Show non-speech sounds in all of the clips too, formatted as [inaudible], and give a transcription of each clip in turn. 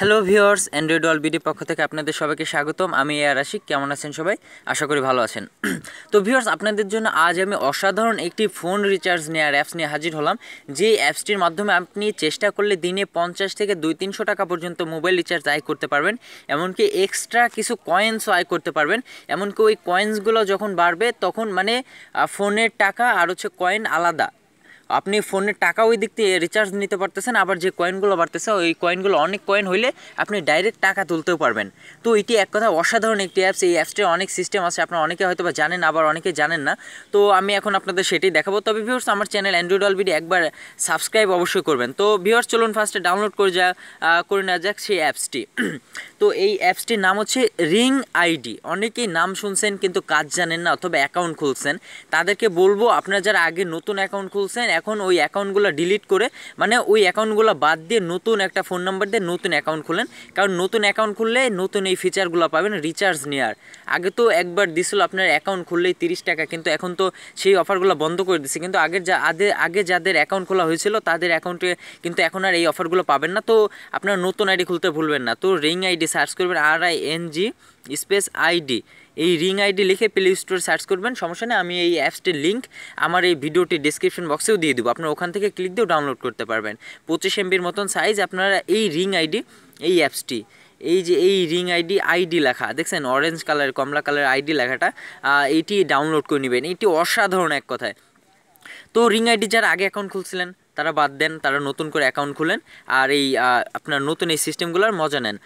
hello viewers Android all BD পক্ষ থেকে আপনাদের সবাইকে স্বাগতম আমি এয়ার আশিক কেমন আছেন সবাই আশা করি ভালো আছেন [clears throat] তো ভিওর্স আপনাদের জন্য আজ আমি অসাধারণ একটি ফোন রিচার্জ নেওয়ার অ্যাপস নিয়ে হাজির হলাম যে অ্যাপসটির মাধ্যমে আপনি চেষ্টা করলে দিনে পঞ্চাশ থেকে দুই তিনশো টাকা পর্যন্ত মোবাইল রিচার্জ আয় করতে পারবেন এমনকি এক্সট্রা কিছু কয়েন্সও আয় করতে পারবেন এমনকি ওই কয়েন্সগুলো যখন বাড়বে তখন মানে ফোনের টাকা আর হচ্ছে কয়েন আলাদা আপনি ফোনে টাকা ওই দিক দিয়ে রিচার্জ নিতে পারতেছেন আবার যে কয়েনগুলো বাড়তেছে ওই কয়েনগুলো অনেক কয়েন হইলে আপনি ডাইরেক্ট টাকা তুলতেও পারবেন তো এটি এক কথা অসাধারণ একটি অ্যাপস এই অ্যাপসটির অনেক সিস্টেম আছে আপনার অনেকে হয়তো বা জানেন আবার অনেকে জানেন না তো আমি এখন আপনাদের সেটাই দেখাবো তবে ভিউর্স আমার চ্যানেল অ্যান্ড্রয়েড অলবিডি একবার সাবস্ক্রাইব অবশ্যই করবেন তো ভিউর্স চলুন ফার্স্টে ডাউনলোড করে যা করে নেওয়া যাক সেই অ্যাপসটি [clears throat] তো এই অ্যাপসটির নাম হচ্ছে রিং আইডি অনেকেই নাম শুনছেন কিন্তু কাজ জানেন না অথবা অ্যাকাউন্ট খুলছেন তাদেরকে বলবো আপনারা যারা আগে নতুন অ্যাকাউন্ট খুলছেন এখন ওই অ্যাকাউন্টগুলো ডিলিট করে মানে ওই অ্যাকাউন্টগুলো বাদ দিয়ে নতুন একটা ফোন নাম্বার দিয়ে নতুন অ্যাকাউন্ট খুলেন কারণ নতুন অ্যাকাউন্ট খুললে নতুন এই ফিচারগুলো পাবেন রিচার্জ নেওয়ার আগে তো একবার দিছিল আপনার অ্যাকাউন্ট খুললেই তিরিশ টাকা কিন্তু এখন তো সেই অফারগুলো বন্ধ করে দিচ্ছে কিন্তু আগের যা আগে আগে যাদের অ্যাকাউন্ট খোলা হয়েছিল তাদের অ্যাকাউন্টে কিন্তু এখন আর এই অফারগুলো পাবেন না তো আপনার নতুন আইডি খুলতে ভুলবেন না তো রিং আইডি সার্চ করবেন R I N G space ID এই রিং আইডি লিখে প্লে স্টোরে সার্চ করবেন সমস্যা নেই আমি এই অ্যাপসটির লিঙ্ক আমার এই ভিডিওটি ডিসক্রিপশন বক্সেও দিয়ে দেবো আপনার ওখান থেকে ক্লিক দিয়েও ডাউনলোড করতে পারবেন পঁচিশ এমবির মতন সাইজ আপনারা এই রিং আইডি এই অ্যাপসটি এই যে এই রিং আইডি আইডি লেখা দেখছেন অরেঞ্জ কালার কমলা কালার আইডি লেখাটা এটি ডাউনলোড করে নেবেন এটি অসাধারণ এক কথায় তো রিং আইডি যারা আগে অ্যাকাউন্ট খুলছিলেন তারা বাদ দেন তারা নতুন করে অ্যাকাউন্ট খুলেন আর এই আপনার নতুন এই সিস্টেমগুলোর মজা নেন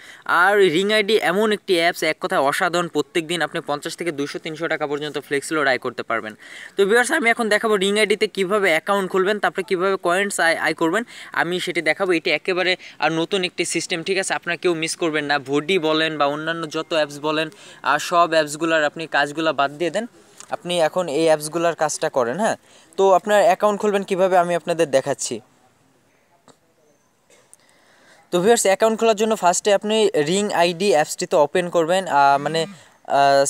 আর রিং আইডি এমন একটি অ্যাপস এক কথায় অসাধারণ প্রত্যেক দিন আপনি পঞ্চাশ থেকে দুশো তিনশো টাকা পর্যন্ত ফ্লেক্সিলো আয় করতে পারবেন তো ভিউয়ার্স আমি এখন দেখাবো রিং আইডিতে কীভাবে অ্যাকাউন্ট খুলবেন তারপরে কীভাবে কয়েন্টস আয় আয় করবেন আমি সেটি দেখাবো এটি একেবারে আর নতুন একটি সিস্টেম ঠিক আছে আপনার কেউ মিস করবেন না ভোডি বলেন বা অন্যান্য যত অ্যাপস বলেন আর সব অ্যাপসগুলোর আপনি কাজগুলো বাদ দিয়ে দেন আপনি এখন এই অ্যাপসগুলোর কাজটা করেন হ্যাঁ তো আপনার অ্যাকাউন্ট খুলবেন কিভাবে আমি আপনাদের দেখাচ্ছি তো ভিউয়ার্স অ্যাকাউন্ট খোলার জন্য ফার্স্টে আপনি রিং আইডি অ্যাপসটিতে ওপেন করবেন মানে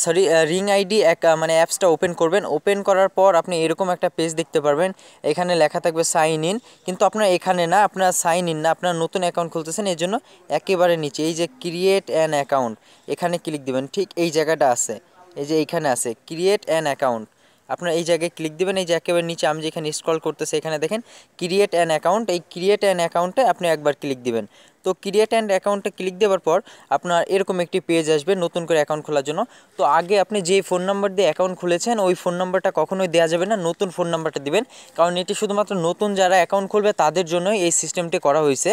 সরি রিং আইডি এক মানে অ্যাপসটা ওপেন করবেন ওপেন করার পর আপনি এরকম একটা পেজ দেখতে পারবেন এখানে লেখা থাকবে সাইন ইন কিন্তু আপনার এখানে না আপনার সাইন ইন না আপনার নতুন অ্যাকাউন্ট খুলতেছেন এর জন্য একেবারে নিচে এই যে ক্রিয়েট অ্যান অ্যাকাউন্ট এখানে ক্লিক দেবেন ঠিক এই জায়গাটা আছে এই যে এইখানে আছে ক্রিয়েট অ্যান অ্যাকাউন্ট আপনার এই জায়গায় ক্লিক দেবেন এই যে একেবারে নিচে আমি যেখানে স্ক্রল করতেছি এখানে দেখেন ক্রিয়েট অ্যান অ্যাকাউন্ট এই ক্রিয়েট অ্যান অ্যাকাউন্টে আপনি একবার ক্লিক দেবেন তো ক্রিয়েট অ্যান্ড অ্যাকাউন্টে ক্লিক দেওয়ার পর আপনার এরকম একটি পেজ আসবে নতুন করে অ্যাকাউন্ট খোলার জন্য তো আগে আপনি যে ফোন নাম্বার দিয়ে অ্যাকাউন্ট খুলেছেন ওই ফোন নাম্বারটা কখনোই দেওয়া যাবে না নতুন ফোন নাম্বারটা দিবেন কারণ এটি শুধুমাত্র নতুন যারা অ্যাকাউন্ট খুলবে তাদের জন্যই এই সিস্টেমটি করা হয়েছে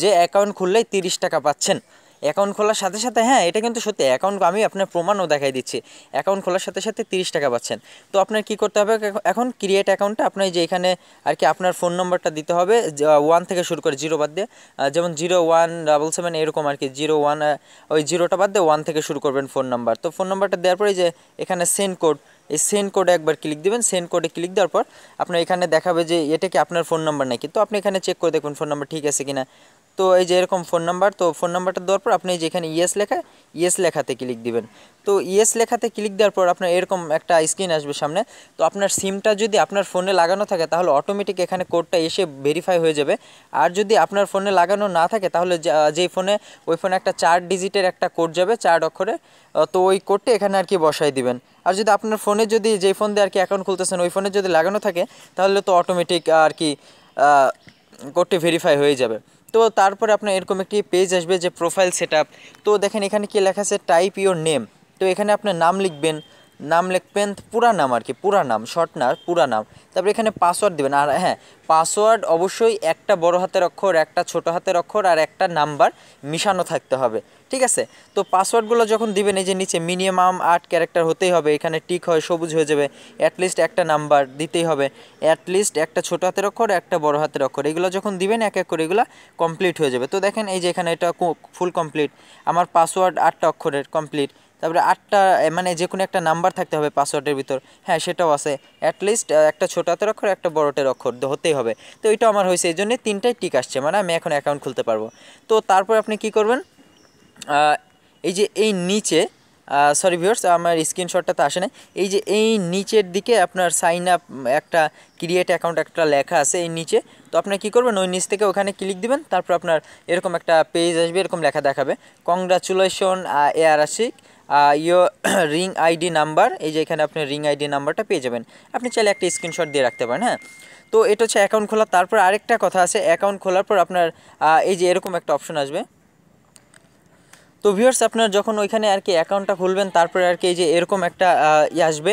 যে অ্যাকাউন্ট খুললেই তিরিশ টাকা পাচ্ছেন অ্যাকাউন্ট খোলার সাথে সাথে হ্যাঁ এটা কিন্তু সত্যি অ্যাকাউন্ট আমি আপনার প্রমাণও দেখাই দিচ্ছি অ্যাকাউন্ট খোলার সাথে সাথে তিরিশ টাকা পাচ্ছেন তো আপনার কি করতে হবে এখন ক্রিয়েট অ্যাকাউন্টটা আপনার যে এখানে আর কি আপনার ফোন নম্বরটা দিতে হবে ওয়ান থেকে শুরু করে জিরো বাদ দিয়ে যেমন জিরো ওয়ান ডাবল সেভেন এরকম আর কি জিরো ওয়ান ওই জিরোটা বাদ দিয়ে ওয়ান থেকে শুরু করবেন ফোন নাম্বার তো ফোন নাম্বারটা দেওয়ার পরে যে এখানে সেন্ড কোড এই সেন্ড কোডে একবার ক্লিক দেবেন সেন্ড কোডে ক্লিক দেওয়ার পর আপনার এখানে দেখাবে যে এটা কি আপনার ফোন নাম্বার নাকি তো আপনি এখানে চেক করে দেখবেন ফোন নাম্বার ঠিক আছে কিনা তো এই যে এরকম ফোন নাম্বার তো ফোন নাম্বারটা দেওয়ার পর আপনি যেখানে ইয়েস লেখা ইয়েস লেখাতে ক্লিক দিবেন তো ইয়েস লেখাতে ক্লিক দেওয়ার পর আপনার এরকম একটা স্ক্রিন আসবে সামনে তো আপনার সিমটা যদি আপনার ফোনে লাগানো থাকে তাহলে অটোমেটিক এখানে কোডটা এসে ভেরিফাই হয়ে যাবে আর যদি আপনার ফোনে লাগানো না থাকে তাহলে যেই ফোনে ওই ফোনে একটা চার ডিজিটের একটা কোড যাবে চার অক্ষরে তো ওই কোডটা এখানে আর কি বসাই দিবেন আর যদি আপনার ফোনে যদি যেই ফোন দিয়ে আর কি অ্যাকাউন্ট খুলতেছেন ওই ফোনে যদি লাগানো থাকে তাহলে তো অটোমেটিক আর কি কোডটি ভেরিফাই হয়ে যাবে তো তারপরে আপনার এরকম একটি পেজ আসবে যে প্রোফাইল সেট তো দেখেন এখানে কি লেখা আছে টাইপ ইওর নেম তো এখানে আপনার নাম লিখবেন নাম লিখবেন পুরা নাম আর কি পুরা নাম শর্ট না পুরা নাম তারপরে এখানে পাসওয়ার্ড দেবেন আর হ্যাঁ পাসওয়ার্ড অবশ্যই একটা বড় হাতের অক্ষর একটা ছোট হাতের অক্ষর আর একটা নাম্বার মিশানো থাকতে হবে ঠিক আছে তো পাসওয়ার্ডগুলো যখন দিবেন এই যে নিচে মিনিমাম আট ক্যারেক্টার হতেই হবে এখানে টিক হয় সবুজ হয়ে যাবে অ্যাটলিস্ট একটা নাম্বার দিতেই হবে অ্যাটলিস্ট একটা ছোট হাতের অক্ষর একটা বড় হাতের অক্ষর এগুলো যখন দিবেন এক এক করে এগুলো কমপ্লিট হয়ে যাবে তো দেখেন এই যে এখানে এটা ফুল কমপ্লিট আমার পাসওয়ার্ড আটটা অক্ষরের কমপ্লিট তারপরে আটটা মানে যে কোনো একটা নাম্বার থাকতে হবে পাসওয়ার্ডের ভিতর হ্যাঁ সেটাও আছে অ্যাটলিস্ট একটা ছোটাতের অক্ষর একটা বড়টের অক্ষর হতেই হবে তো এটা আমার হয়েছে এই জন্যে তিনটাই টিক আসছে মানে আমি এখন অ্যাকাউন্ট খুলতে পারবো তো তারপর আপনি কি করবেন এই যে এই নিচে সরি ভিউয়ার্স আমার স্ক্রিনশটটা তো আসে না এই যে এই নিচের দিকে আপনার সাইন আপ একটা ক্রিয়েট অ্যাকাউন্ট একটা লেখা আছে এই নিচে তো আপনার কী করবেন ওই নিচ থেকে ওখানে ক্লিক দিবেন তারপর আপনার এরকম একটা পেজ আসবে এরকম লেখা দেখাবে কংগ্রাচুলেশন এ আর আশিক ইও রিং আইডি নাম্বার এই যে এখানে আপনি রিং আইডি নাম্বারটা পেয়ে যাবেন আপনি চাইলে একটা স্ক্রিনশট দিয়ে রাখতে পারেন হ্যাঁ তো এটা হচ্ছে অ্যাকাউন্ট খোলা তারপর আরেকটা কথা আছে অ্যাকাউন্ট খোলার পর আপনার এই যে এরকম একটা অপশন আসবে তো ভিউয়ার্স আপনার যখন ওইখানে আর কি অ্যাকাউন্টটা খুলবেন তারপরে আর কি এই যে এরকম একটা ই আসবে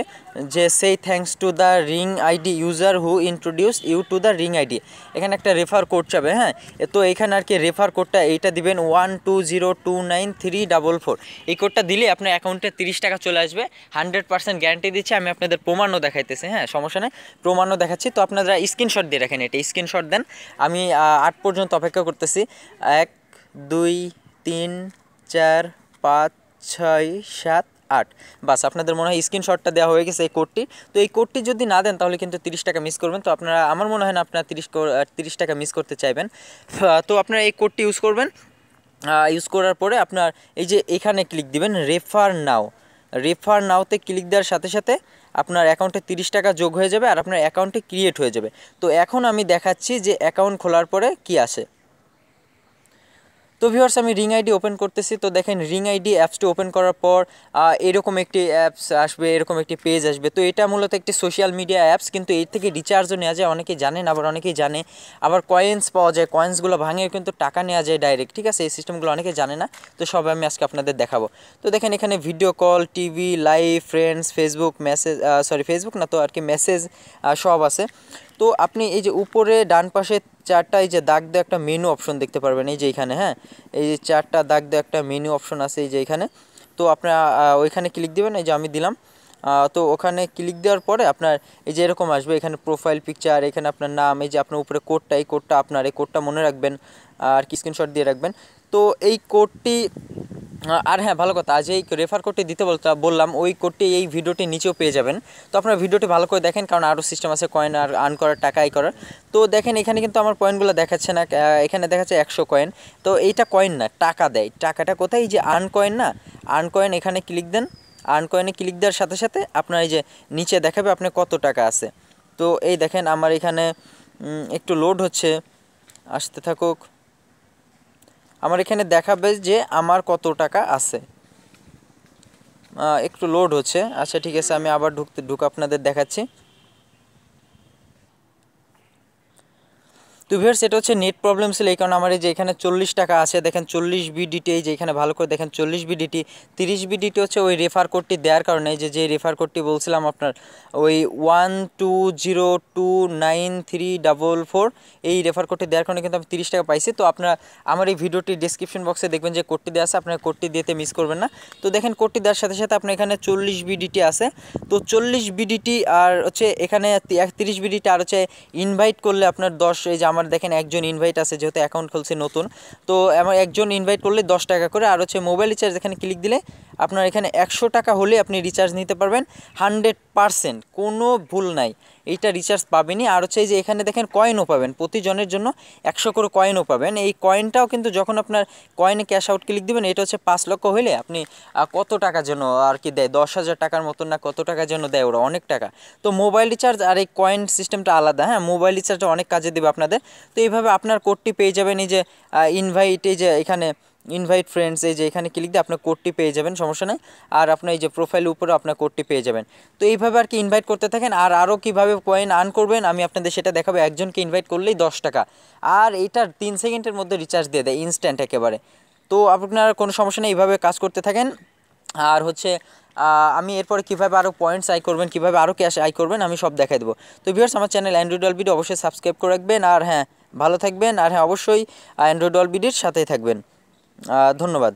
যে সেই thanks to the ring ID user who introduce you to the ring ID এখানে একটা রেফার কোড যাবে হ্যাঁ তো এখানে আর কি রেফার কোডটা এইটা দিবেন one two zero two nine three double four এই কোডটা দিলে আপনার অ্যাকাউন্টে তিরিশ টাকা চলে আসবে হান্ড্রেড পার্সেন্ট গ্যারান্টি দিচ্ছি আমি আপনাদের প্রমাণও দেখাইতেছি হ্যাঁ সমস্যা নেই প্রমাণও দেখাচ্ছি তো আপনারা স্ক্রিনশট দিয়ে রাখেন এটা স্ক্রিনশট দেন আমি আট পর্যন্ত অপেক্ষা করতেছি এক দুই তিন চার পাঁচ ছয় সাত আট বাস আপনাদের মনে হয় স্ক্রিনশটটা দেওয়া হয়ে গেছে এই কোডটি তো এই কোডটি যদি না দেন তাহলে কিন্তু তিরিশ টাকা মিস করবেন তো আপনারা আমার মনে হয় না আপনারা তিরিশ তিরিশ টাকা মিস করতে চাইবেন তো আপনারা এই কোডটি ইউজ করবেন ইউজ করার পরে আপনার এই যে এখানে ক্লিক দিবেন রেফার নাও রেফার নাওতে ক্লিক দেওয়ার সাথে সাথে আপনার অ্যাকাউন্টে তিরিশ টাকা যোগ হয়ে যাবে আর আপনার অ্যাকাউন্টে ক্রিয়েট হয়ে যাবে তো এখন আমি দেখাচ্ছি যে অ্যাকাউন্ট খোলার পরে কি আসে তো ভিউয়ার্স আমি রিং আইডি ওপেন করতেছি তো দেখেন রিং আইডি অ্যাপসটি ওপেন করার পর এরকম একটি অ্যাপস আসবে এরকম একটি পেজ আসবে তো এটা মূলত একটি সোশ্যাল মিডিয়া অ্যাপস কিন্তু এর থেকে রিচার্জও নেওয়া যায় অনেকেই জানেন আবার অনেকেই জানে আবার কয়েন্স পাওয়া যায় কয়েন্সগুলো ভাঙেও কিন্তু টাকা নেওয়া যায় ডাইরেক্ট ঠিক আছে এই সিস্টেমগুলো অনেকে জানে না তো সব আমি আজকে আপনাদের দেখাবো তো দেখেন এখানে video call TV live friends Facebook message sorry Facebook না তো আর কি মেসেজ সব আছে তো আপনি এই যে উপরে ডান পাশে চারটা এই যে দাগ দেওয়া একটা মেনু অপশন দেখতে পারবেন এই যে এখানে হ্যাঁ এই যে চারটা দাগ দেওয়া একটা মেনু অপশন আছে এই যে এখানে তো আপনার ওইখানে ক্লিক দেবেন এই যে আমি দিলাম তো ওখানে ক্লিক দেওয়ার পরে আপনার এই যে এরকম আসবে এখানে প্রোফাইল পিকচার এখানে আপনার নাম এই যে আপনার উপরে কোডটা এই কোডটা আপনার এই কোডটা মনে রাখবেন আর কি স্ক্রিনশট দিয়ে রাখবেন তো এই কোডটি আর হ্যাঁ ভালো কথা আজ এই রেফার কোডটি দিতে বললাম ওই কোডটি এই ভিডিওটি নিচেও পেয়ে যাবেন তো আপনারা ভিডিওটি ভালো করে দেখেন কারণ আরও সিস্টেম আছে কয়েন আর আর্ন করার টাকা আয় করার তো দেখেন এখানে কিন্তু আমার কয়েনগুলো দেখাচ্ছে না এখানে দেখাচ্ছে একশো কয়েন তো এইটা কয়েন না টাকা দেয় টাকাটা কোথায় যে আর্ন কয়েন না আর্ন কয়েন এখানে ক্লিক দেন আর্ন কয়েনে ক্লিক দেওয়ার সাথে সাথে আপনার এই যে নিচে দেখাবে আপনার কত টাকা আছে তো এই দেখেন আমার এখানে একটু লোড হচ্ছে আসতে থাকুক আমার এখানে দেখাবে যে আমার কত টাকা আছে একটু লোড হচ্ছে আচ্ছা ঠিক আছে আমি আবার ঢুকতে ঢুক আপনাদের দেখাচ্ছি তো ভিউয়ার্স এটা হচ্ছে নেট প্রবলেম ছিল এই কারণে আমার এই যে এখানে চল্লিশ টাকা আছে দেখেন চল্লিশ বিডিটি এই যে এখানে ভালো করে দেখেন চল্লিশ বিডিটি তিরিশ বিডিটি হচ্ছে ওই রেফার কোডটি দেওয়ার কারণে যে যে রেফার কোডটি বলছিলাম আপনার ওই one two zero two nine three double four এই রেফার কোডটি দেওয়ার কারণে কিন্তু আমি তিরিশ টাকা পাইছি তো আপনারা আমার এই ভিডিওটি ডিসক্রিপশন বক্সে দেখবেন যে কোডটি দেওয়া আছে আপনার কোডটি দিতে মিস করবেন না তো দেখেন কোডটি দেওয়ার সাথে সাথে আপনার এখানে চল্লিশ বিডিটি আছে তো চল্লিশ বিডিটি আর হচ্ছে এখানে তিরিশ বিডিটি আর হচ্ছে ইনভাইট করলে আপনার দশ এই যে আমার দেখেন একজন ইনভাইট আছে যেহেতু অ্যাকাউন্ট খুলছে নতুন তো আমার একজন ইনভাইট করলে দশ টাকা করে আর হচ্ছে মোবাইল রিচার্জ এখানে ক্লিক দিলে আপনার এখানে একশো টাকা হলে আপনি রিচার্জ নিতে পারবেন হান্ড্রেড পারসেন্ট কোনো ভুল নাই এইটা রিচার্জ পাবেনি আর হচ্ছে এই যে এখানে দেখেন কয়েনও পাবেন প্রতিজনের জন্য একশো করে কয়েনও পাবেন এই কয়েনটাও কিন্তু যখন আপনার কয়েনে ক্যাশ আউট ক্লিক দেবেন এটা হচ্ছে পাঁচ লক্ষ হইলে আপনি কত টাকার জন্য আর কি দেয় দশ হাজার টাকার মতন না কত টাকার জন্য দেয় ওরা অনেক টাকা তো মোবাইল রিচার্জ আর এই কয়েন সিস্টেমটা আলাদা হ্যাঁ মোবাইল রিচার্জটা অনেক কাজে দেবে আপনাদের তো এইভাবে আপনার কোডটি পেয়ে যাবেন এই যে ইনভাইট এই যে এখানে ইনভাইট ফ্রেন্ডস এই যে এখানে ক্লিক দিয়ে আপনার কোডটি পেয়ে যাবেন সমস্যা নেই আর আপনার এই যে প্রোফাইল উপরে আপনার কোডটি পেয়ে যাবেন তো এইভাবে আর কি ইনভাইট করতে থাকেন আর আরও কীভাবে কয়েন আর্ন করবেন আমি আপনাদের সেটা দেখাবো একজনকে ইনভাইট করলেই দশ টাকা আর এইটার তিন সেকেন্ডের মধ্যে রিচার্জ দিয়ে দেয় ইনস্ট্যান্ট একেবারে তো আপনার কোনো সমস্যা নেই এইভাবে কাজ করতে থাকেন আর হচ্ছে আমি এরপরে কীভাবে আরও পয়েন্টস আই করবেন কীভাবে আরও ক্যাশ আই করবেন আমি সব দেখাই দেবো তো ভিউয়ার্স আমার চ্যানেল অ্যান্ড্রয়েড অলবিডি অবশ্যই সাবস্ক্রাইব করে রাখবেন আর হ্যাঁ ভালো থাকবেন আর হ্যাঁ অবশ্যই অ্যান্ড্রয়েড অল সাথেই থাকবেন ধন্যবাদ